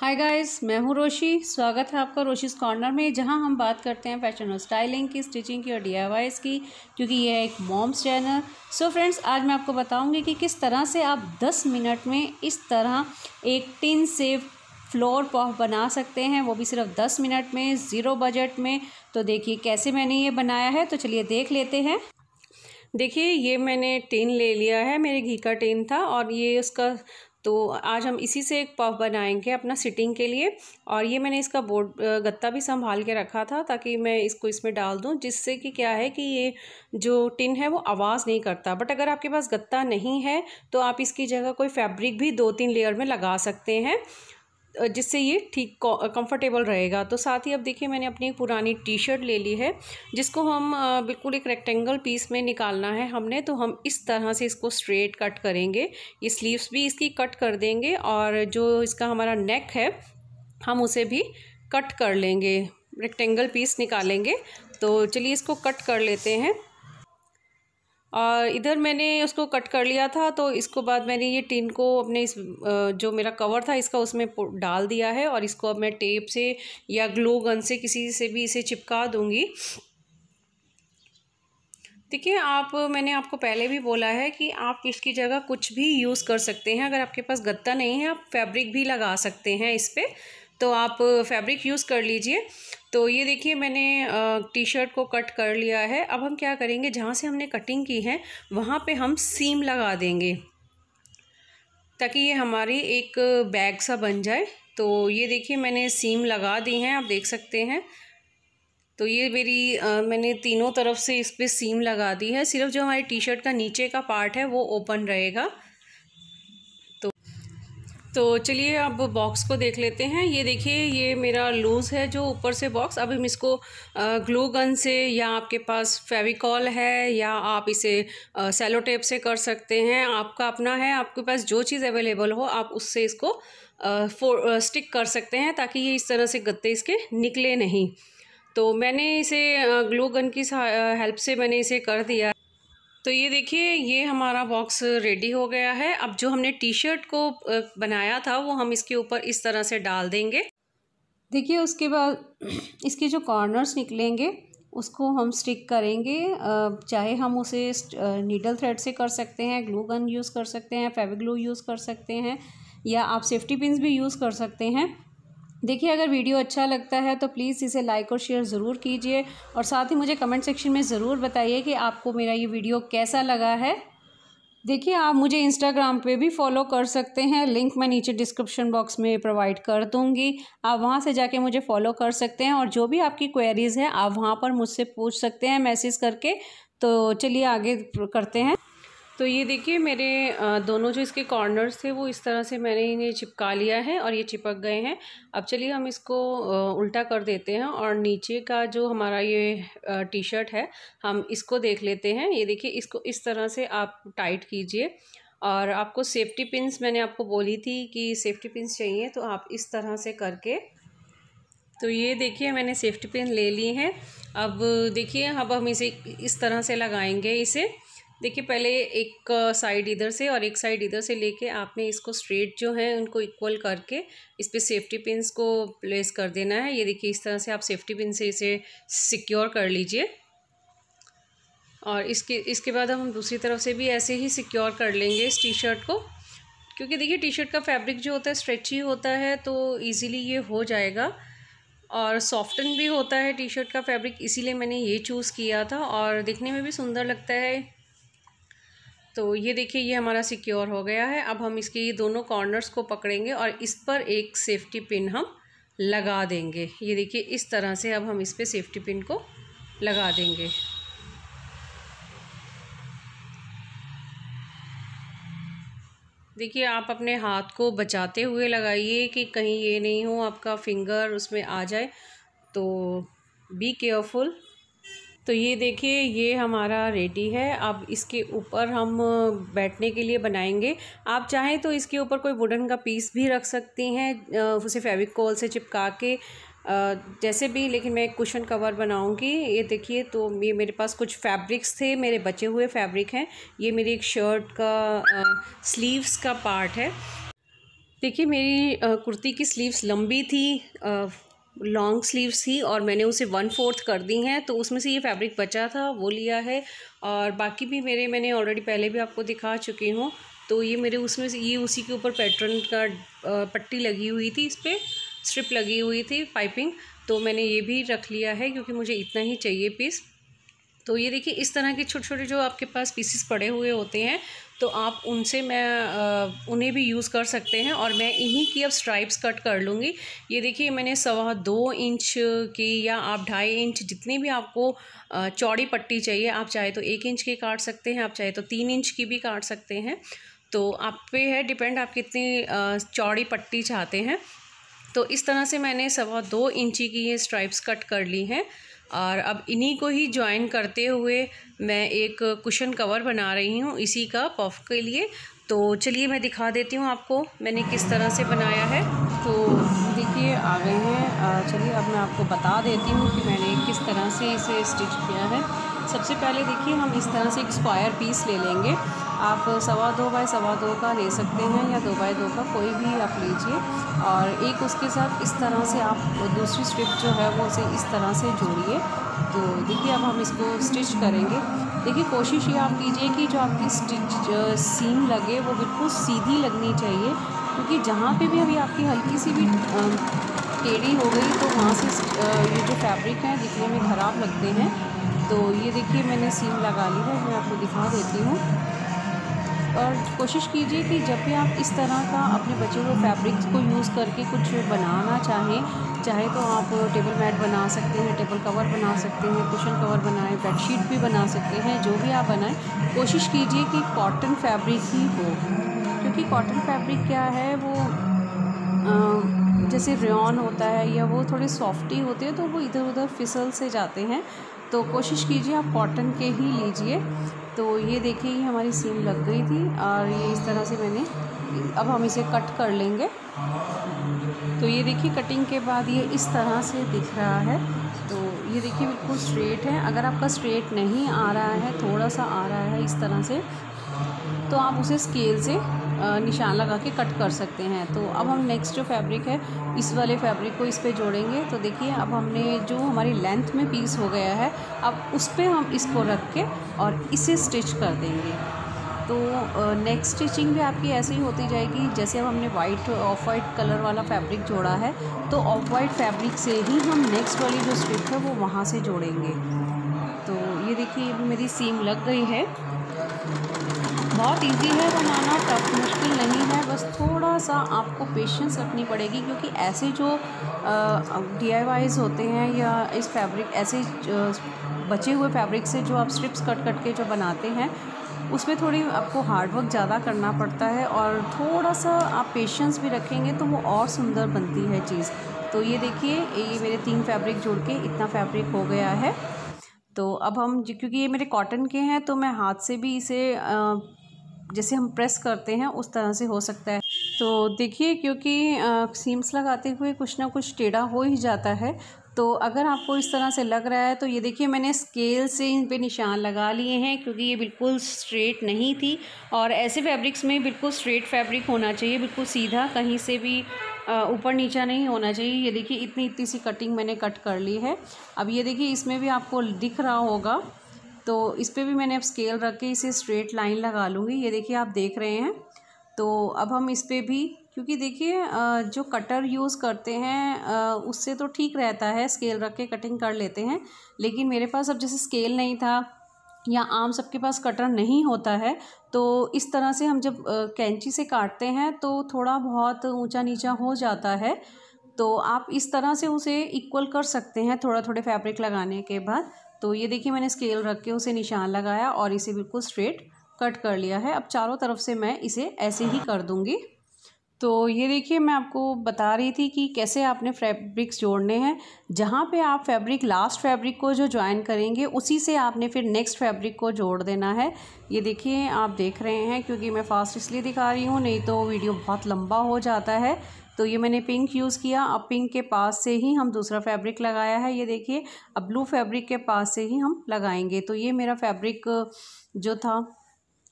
hi guys मैं हूं रोशी स्वागत है आपका रोशीज़ कॉर्नर में जहां हम बात करते हैं फैशन और स्टाइलिंग की स्टिचिंग की और डी की क्योंकि यह है एक मॉम्स चैनल सो फ्रेंड्स आज मैं आपको बताऊंगी कि किस तरह से आप 10 मिनट में इस तरह एक टिन से फ्लोर पॉफ बना सकते हैं वो भी सिर्फ दस मिनट में ज़ीरो बजट में तो देखिए कैसे मैंने ये बनाया है तो चलिए देख लेते हैं देखिए ये मैंने टिन ले लिया है मेरे घी का टिन था और ये उसका तो आज हम इसी से एक पफ बनाएंगे अपना सिटिंग के लिए और ये मैंने इसका बोर्ड गत्ता भी संभाल के रखा था ताकि मैं इसको इसमें डाल दूं जिससे कि क्या है कि ये जो टिन है वो आवाज़ नहीं करता बट अगर आपके पास गत्ता नहीं है तो आप इसकी जगह कोई फैब्रिक भी दो तीन लेयर में लगा सकते हैं जिससे ये ठीक कंफर्टेबल रहेगा तो साथ ही अब देखिए मैंने अपनी एक पुरानी टी शर्ट ले ली है जिसको हम बिल्कुल एक रेक्टेंगल पीस में निकालना है हमने तो हम इस तरह से इसको स्ट्रेट कट करेंगे ये स्लीव्स भी इसकी कट कर देंगे और जो इसका हमारा नेक है हम उसे भी कट कर लेंगे रेक्टेंगल पीस निकालेंगे तो चलिए इसको कट कर लेते हैं और इधर मैंने उसको कट कर लिया था तो इसको बाद मैंने ये टिन को अपने इस जो मेरा कवर था इसका उसमें डाल दिया है और इसको अब मैं टेप से या ग्लो गन से किसी से भी इसे चिपका दूंगी देखिए आप मैंने आपको पहले भी बोला है कि आप इसकी जगह कुछ भी यूज़ कर सकते हैं अगर आपके पास गत्ता नहीं है आप फैब्रिक भी लगा सकते हैं इस पर तो आप फैब्रिक यूज़ कर लीजिए तो ये देखिए मैंने टी शर्ट को कट कर लिया है अब हम क्या करेंगे जहाँ से हमने कटिंग की है वहाँ पे हम सीम लगा देंगे ताकि ये हमारी एक बैग सा बन जाए तो ये देखिए मैंने सीम लगा दी हैं आप देख सकते हैं तो ये मेरी आ, मैंने तीनों तरफ से इस पर सीम लगा दी है सिर्फ जो हमारी टी शर्ट का नीचे का पार्ट है वो ओपन रहेगा तो चलिए अब बॉक्स को देख लेते हैं ये देखिए ये मेरा लूज़ है जो ऊपर से बॉक्स अब हम इसको ग्लू गन से या आपके पास फेविकॉल है या आप इसे सेलो टेप से कर सकते हैं आपका अपना है आपके पास जो चीज़ अवेलेबल हो आप उससे इसको फोर स्टिक कर सकते हैं ताकि ये इस तरह से गत्ते इसके निकले नहीं तो मैंने इसे ग्लू गन की हेल्प से मैंने इसे कर दिया तो ये देखिए ये हमारा बॉक्स रेडी हो गया है अब जो हमने टी शर्ट को बनाया था वो हम इसके ऊपर इस तरह से डाल देंगे देखिए उसके बाद इसके जो कॉर्नर्स निकलेंगे उसको हम स्टिक करेंगे चाहे हम उसे नीडल थ्रेड से कर सकते हैं ग्लू गन यूज़ कर सकते हैं फेविक ग्लू यूज़ कर सकते हैं या आप सेफ्टी पिन भी यूज़ कर सकते हैं देखिए अगर वीडियो अच्छा लगता है तो प्लीज़ इसे लाइक और शेयर ज़रूर कीजिए और साथ ही मुझे कमेंट सेक्शन में ज़रूर बताइए कि आपको मेरा ये वीडियो कैसा लगा है देखिए आप मुझे इंस्टाग्राम पे भी फॉलो कर सकते हैं लिंक मैं नीचे डिस्क्रिप्शन बॉक्स में प्रोवाइड कर दूंगी आप वहाँ से जाके मुझे फॉलो कर सकते हैं और जो भी आपकी क्वेरीज़ हैं आप वहाँ पर मुझसे पूछ सकते हैं मैसेज करके तो चलिए आगे करते हैं तो ये देखिए मेरे दोनों जो इसके कॉर्नर्स थे वो इस तरह से मैंने इन्हें चिपका लिया है और ये चिपक गए हैं अब चलिए हम इसको उल्टा कर देते हैं और नीचे का जो हमारा ये टी शर्ट है हम इसको देख लेते हैं ये देखिए इसको इस तरह से आप टाइट कीजिए और आपको सेफ्टी पिंस मैंने आपको बोली थी कि सेफ्टी पिंस चाहिए तो आप इस तरह से करके तो ये देखिए मैंने सेफ्टी पिन ले ली हैं अब देखिए अब हम इसे इस तरह से लगाएंगे इसे देखिए पहले एक साइड इधर से और एक साइड इधर से लेके आपने इसको स्ट्रेट जो है उनको इक्वल करके इस पर सेफ्टी पिंस को प्लेस कर देना है ये देखिए इस तरह से आप सेफ्टी पिन से इसे सिक्योर कर लीजिए और इसके इसके बाद हम दूसरी तरफ से भी ऐसे ही सिक्योर कर लेंगे इस टी शर्ट को क्योंकि देखिए टी शर्ट का फैब्रिक जो होता है स्ट्रेची होता है तो ईजीली ये हो जाएगा और सॉफ्टन भी होता है टी शर्ट का फैब्रिक इसीलिए मैंने ये चूज़ किया था और दिखने में भी सुंदर लगता है तो ये देखिए ये हमारा सिक्योर हो गया है अब हम इसके ये दोनों कॉर्नर्स को पकड़ेंगे और इस पर एक सेफ्टी पिन हम लगा देंगे ये देखिए इस तरह से अब हम इस पर सेफ्टी पिन को लगा देंगे देखिए आप अपने हाथ को बचाते हुए लगाइए कि कहीं ये नहीं हो आपका फिंगर उसमें आ जाए तो बी केयरफुल तो ये देखिए ये हमारा रेडी है अब इसके ऊपर हम बैठने के लिए बनाएंगे आप चाहें तो इसके ऊपर कोई वुडन का पीस भी रख सकती हैं उसे फेविक कॉल से चिपका के जैसे भी लेकिन मैं कुशन कवर बनाऊंगी ये देखिए तो ये मेरे पास कुछ फैब्रिक्स थे मेरे बचे हुए फैब्रिक हैं ये मेरी एक शर्ट का स्लीव्स का पार्ट है देखिए मेरी कुर्ती की स्लीव्स लंबी थी लॉन्ग स्लीव्स थी और मैंने उसे वन फोर्थ कर दी हैं तो उसमें से ये फैब्रिक बचा था वो लिया है और बाकी भी मेरे मैंने ऑलरेडी पहले भी आपको दिखा चुकी हूँ तो ये मेरे उसमें से ये उसी के ऊपर पैटर्न का पट्टी लगी हुई थी इस पर स्ट्रिप लगी हुई थी पाइपिंग तो मैंने ये भी रख लिया है क्योंकि मुझे इतना ही चाहिए पीस तो ये देखिए इस तरह के छोटे छोटे जो आपके पास पीसीस पड़े हुए होते हैं तो आप उनसे मैं उन्हें भी यूज़ कर सकते हैं और मैं इन्हीं की अब स्ट्राइप्स कट कर लूँगी ये देखिए मैंने सवा दो इंच की या आप ढाई इंच जितनी भी आपको चौड़ी पट्टी चाहिए आप चाहे तो एक इंच की काट सकते हैं आप चाहे तो तीन इंच की भी काट सकते हैं तो आप पे है डिपेंड आप कितनी चौड़ी पट्टी चाहते हैं तो इस तरह से मैंने सवा दो इंची की ये स्ट्राइप्स कट कर ली हैं और अब इन्हीं को ही ज्वाइन करते हुए मैं एक कुशन कवर बना रही हूँ इसी का पफ के लिए तो चलिए मैं दिखा देती हूँ आपको मैंने किस तरह से बनाया है तो देखिए आ गए हैं चलिए अब मैं आपको बता देती हूँ कि मैंने किस तरह से इसे स्टिच किया है सबसे पहले देखिए हम इस तरह से एक स्क्वायर पीस ले लेंगे आप सवा दो बाय सवा दो का ले सकते हैं या दो बाय दो का कोई भी आप लीजिए और एक उसके साथ इस तरह से आप दूसरी स्ट्रिप जो है वो उसे इस तरह से जोड़िए तो देखिए अब हम इसको स्टिच करेंगे देखिए कोशिश ये आप कीजिए कि जो आपकी स्टिच सीम लगे वो बिल्कुल सीधी लगनी चाहिए क्योंकि जहाँ पे भी अभी आपकी हल्की सी भी टेढ़ी हो गई तो वहाँ से ये जो फैब्रिक हैं दिखने में ख़राब लगते हैं तो ये देखिए मैंने सीम लगा ली है मैं आपको दिखा देती हूँ और कोशिश कीजिए कि जब भी आप इस तरह का अपने बचे हुए फैब्रिक्स को यूज़ करके कुछ बनाना चाहें चाहे तो आप टेबल मैट बना सकते हैं टेबल कवर बना सकते हैं कुशन कवर बनाएं बेडशीट भी बना सकते हैं जो भी आप बनाएं कोशिश कीजिए कि कॉटन फैब्रिक ही हो क्योंकि कॉटन फैब्रिक क्या है वो आ, जैसे रेन होता है या वो थोड़े सॉफ्टी होते हैं तो वो इधर उधर फिसल से जाते हैं तो कोशिश कीजिए आप कॉटन के ही लीजिए तो ये देखिए ये हमारी सीम लग गई थी और ये इस तरह से मैंने अब हम इसे कट कर लेंगे तो ये देखिए कटिंग के बाद ये इस तरह से दिख रहा है तो ये देखिए बिल्कुल स्ट्रेट है अगर आपका स्ट्रेट नहीं आ रहा है थोड़ा सा आ रहा है इस तरह से तो आप उसे स्केल से निशान लगा के कट कर सकते हैं तो अब हम नेक्स्ट जो फैब्रिक है इस वाले फैब्रिक को इस पर जोड़ेंगे तो देखिए अब हमने जो हमारी लेंथ में पीस हो गया है अब उस पर हम इसको रख के और इसे स्टिच कर देंगे तो नेक्स्ट स्टिचिंग भी आपकी ऐसे ही होती जाएगी जैसे अब हमने वाइट ऑफ वाइट कलर वाला फैब्रिक जोड़ा है तो ऑफ वाइट फैब्रिक से ही हम नेक्स्ट वाली जो स्ट्रिप है वो वहाँ से जोड़ेंगे तो ये देखिए मेरी सीम लग गई है बहुत इजी है बनाना तो टफ मुश्किल नहीं है बस थोड़ा सा आपको पेशेंस रखनी पड़ेगी क्योंकि ऐसे जो डी आई होते हैं या इस फैब्रिक ऐसे बचे हुए फैब्रिक से जो आप स्ट्रिप्स कट कट के जो बनाते हैं उसमें थोड़ी आपको हार्डवर्क ज़्यादा करना पड़ता है और थोड़ा सा आप पेशेंस भी रखेंगे तो वो और सुंदर बनती है चीज़ तो ये देखिए ये मेरे तीन फैब्रिक जोड़ के इतना फैब्रिक हो गया है तो अब हम क्योंकि ये मेरे कॉटन के हैं तो मैं हाथ से भी इसे जैसे हम प्रेस करते हैं उस तरह से हो सकता है तो देखिए क्योंकि सीम्स लगाते हुए कुछ ना कुछ टेढ़ा हो ही जाता है तो अगर आपको इस तरह से लग रहा है तो ये देखिए मैंने स्केल से इन पे निशान लगा लिए हैं क्योंकि ये बिल्कुल स्ट्रेट नहीं थी और ऐसे फैब्रिक्स में बिल्कुल स्ट्रेट फैब्रिक होना चाहिए बिल्कुल सीधा कहीं से भी ऊपर नीचा नहीं होना चाहिए ये देखिए इतनी इतनी सी कटिंग मैंने कट कर ली है अब ये देखिए इसमें भी आपको दिख रहा होगा तो इस पर भी मैंने अब स्केल रख के इसे स्ट्रेट लाइन लगा लूँगी ये देखिए आप देख रहे हैं तो अब हम इस पर भी क्योंकि देखिए जो कटर यूज़ करते हैं उससे तो ठीक रहता है स्केल रख के कटिंग कर लेते हैं लेकिन मेरे पास अब जैसे स्केल नहीं था या आम सबके पास कटर नहीं होता है तो इस तरह से हम जब कैंची से काटते हैं तो थोड़ा बहुत ऊंचा नीचा हो जाता है तो आप इस तरह से उसे इक्वल कर सकते हैं थोड़ा थोड़े फैब्रिक लगाने के बाद तो ये देखिए मैंने स्केल रख के उसे निशान लगाया और इसे बिल्कुल स्ट्रेट कट कर लिया है अब चारों तरफ से मैं इसे ऐसे ही कर दूँगी तो ये देखिए मैं आपको बता रही थी कि कैसे आपने फैब्रिक्स जोड़ने हैं जहाँ पे आप फैब्रिक लास्ट फैब्रिक को जो ज्वाइन करेंगे उसी से आपने फिर नेक्स्ट फैब्रिक को जोड़ देना है ये देखिए आप देख रहे हैं क्योंकि मैं फास्ट इसलिए दिखा रही हूँ नहीं तो वीडियो बहुत लंबा हो जाता है तो ये मैंने पिंक यूज़ किया अब पिंक के पास से ही हम दूसरा फैब्रिक लगाया है ये देखिए अब ब्लू फैब्रिक के पास से ही हम लगाएंगे तो ये मेरा फैब्रिक जो था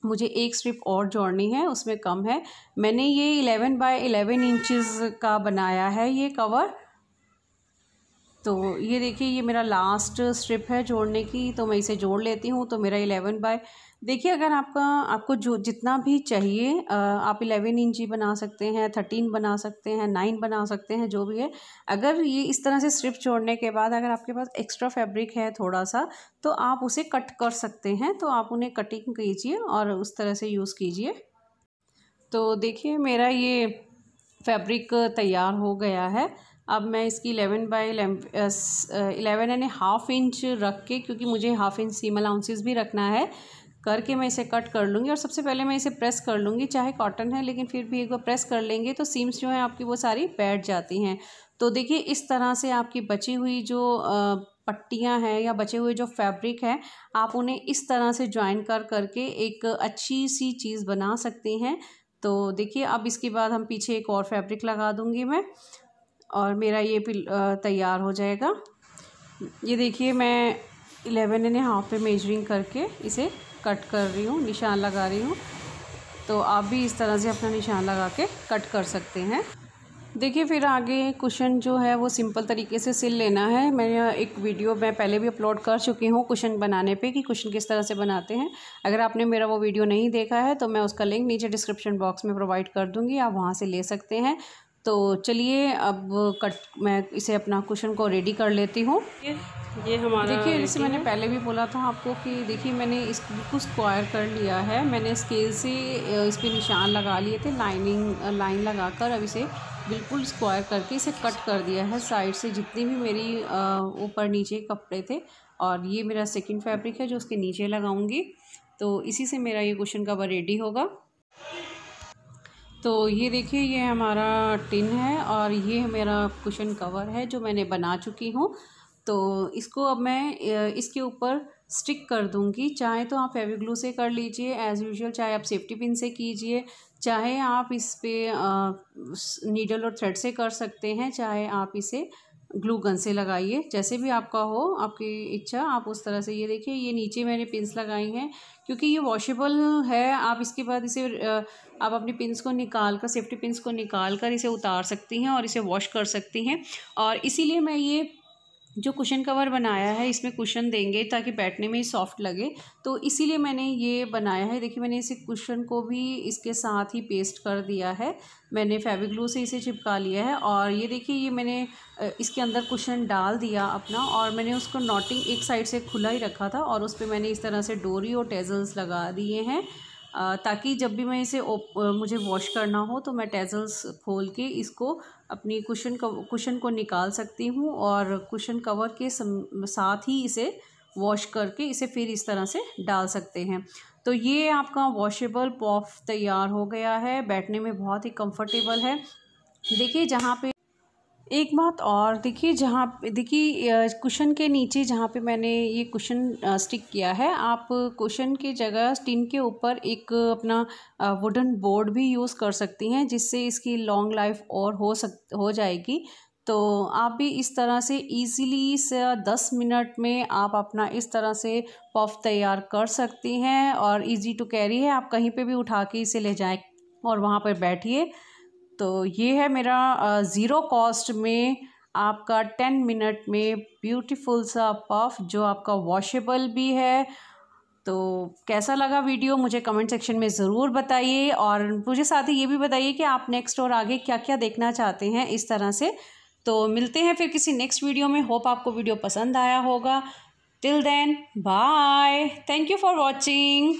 मुझे एक स्ट्रिप और जोड़नी है उसमें कम है मैंने ये इलेवन बाय इलेवन इंचज़ का बनाया है ये कवर तो ये देखिए ये मेरा लास्ट स्ट्रिप है जोड़ने की तो मैं इसे जोड़ लेती हूँ तो मेरा इलेवन बाय देखिए अगर आपका आपको जो जितना भी चाहिए आप इलेवन इंची बना सकते हैं थर्टीन बना सकते हैं नाइन बना सकते हैं जो भी है अगर ये इस तरह से स्ट्रिप छोड़ने के बाद अगर आपके पास एक्स्ट्रा फैब्रिक है थोड़ा सा तो आप उसे कट कर सकते हैं तो आप उन्हें कटिंग कीजिए और उस तरह से यूज़ कीजिए तो देखिए मेरा ये फैब्रिक तैयार हो गया है अब मैं इसकी eleven by eleven and half inch रख के क्योंकि मुझे हाफ इंच सीम अलाउंसेस भी रखना है करके मैं इसे कट कर लूँगी और सबसे पहले मैं इसे प्रेस कर लूँगी चाहे कॉटन है लेकिन फिर भी एक बार प्रेस कर लेंगे तो सीम्स जो हैं आपकी वो सारी बैठ जाती हैं तो देखिए इस तरह से आपकी बची हुई जो पट्टियाँ पट्टियां हैं या बचे हुए जो फैब्रिक है आप उन्हें इस तरह से ज्वाइन कर करके एक अच्छी सी चीज़ बना सकती हैं तो देखिए अब इसके बाद हम पीछे एक और फैब्रिक लगा दूँगी मैं और मेरा ये तैयार हो जाएगा ये देखिए मैं इलेवन एंड हाफ पे मेजरिंग करके इसे कट कर रही हूँ निशान लगा रही हूँ तो आप भी इस तरह से अपना निशान लगा के कट कर सकते हैं देखिए फिर आगे कुशन जो है वो सिंपल तरीके से सिल लेना है मैंने एक वीडियो मैं पहले भी अपलोड कर चुकी हूँ कुशन बनाने पे कि कुशन किस तरह से बनाते हैं अगर आपने मेरा वो वीडियो नहीं देखा है तो मैं उसका लिंक नीचे डिस्क्रिप्शन बॉक्स में प्रोवाइड कर दूँगी आप वहाँ से ले सकते हैं तो चलिए अब कट मैं इसे अपना कुशन को रेडी कर लेती हूँ ये हमारा देखिए जैसे मैंने पहले भी बोला था आपको कि देखिए मैंने इस बिल्कुल स्क्वायर कर लिया है मैंने स्केल से इस पर निशान लगा लिए थे लाइनिंग लाइन लगा कर अब इसे बिल्कुल स्क्वायर करके इसे कट कर दिया है साइड से जितनी भी मेरी ऊपर नीचे कपड़े थे और ये मेरा सेकंड फैब्रिक है जो उसके नीचे लगाऊंगी तो इसी से मेरा ये क्वेश्चन कवर रेडी होगा तो ये देखिए ये हमारा टिन है और ये मेरा कुशन कवर है जो मैंने बना चुकी हूँ तो इसको अब मैं इसके ऊपर स्टिक कर दूंगी चाहे तो आप फेविग्लू से कर लीजिए एज़ यूजुअल चाहे आप सेफ्टी पिन से कीजिए चाहे आप इस पर नीडल और थ्रेड से कर सकते हैं चाहे आप इसे ग्लू गन से लगाइए जैसे भी आपका हो आपकी इच्छा आप उस तरह से ये देखिए ये नीचे मैंने पिंस लगाई हैं क्योंकि ये वॉशेबल है आप इसके बाद इसे आप अपने पिंस को निकाल कर सेफ्टी पिंस को निकाल कर इसे उतार सकती हैं और इसे वॉश कर सकती हैं और इसीलिए मैं ये जो कुशन कवर बनाया है इसमें कुशन देंगे ताकि बैठने में ही सॉफ्ट लगे तो इसीलिए मैंने ये बनाया है देखिए मैंने इसे कुशन को भी इसके साथ ही पेस्ट कर दिया है मैंने फेविक ग्लू से इसे चिपका लिया है और ये देखिए ये मैंने इसके अंदर कुशन डाल दिया अपना और मैंने उसको नॉटिंग एक साइड से खुला ही रखा था और उस पर मैंने इस तरह से डोरी और टेजल्स लगा दिए हैं ताकि जब भी मैं इसे मुझे वॉश करना हो तो मैं टेजल्स खोल के इसको अपनी कुशन कुशन को निकाल सकती हूँ और कुशन कवर के साथ ही इसे वॉश करके इसे फिर इस तरह से डाल सकते हैं तो ये आपका वॉशेबल पॉफ तैयार हो गया है बैठने में बहुत ही कंफर्टेबल है देखिए जहाँ पे एक बात और देखिए जहाँ देखिए कुशन के नीचे जहाँ पे मैंने ये कुशन स्टिक किया है आप कुशन की जगह स्टिन के ऊपर एक अपना वुडन बोर्ड भी यूज़ कर सकती हैं जिससे इसकी लॉन्ग लाइफ और हो सक हो जाएगी तो आप भी इस तरह से इजीली से दस मिनट में आप अपना इस तरह से पफ तैयार कर सकती हैं और इजी टू कैरी है आप कहीं पर भी उठा के इसे ले जाए और वहाँ पर बैठिए तो ये है मेरा ज़ीरो कॉस्ट में आपका टेन मिनट में ब्यूटीफुल सा पफ जो आपका वॉशेबल भी है तो कैसा लगा वीडियो मुझे कमेंट सेक्शन में ज़रूर बताइए और मुझे साथ ही ये भी बताइए कि आप नेक्स्ट और आगे क्या क्या देखना चाहते हैं इस तरह से तो मिलते हैं फिर किसी नेक्स्ट वीडियो में होप आपको वीडियो पसंद आया होगा till then bye thank you for watching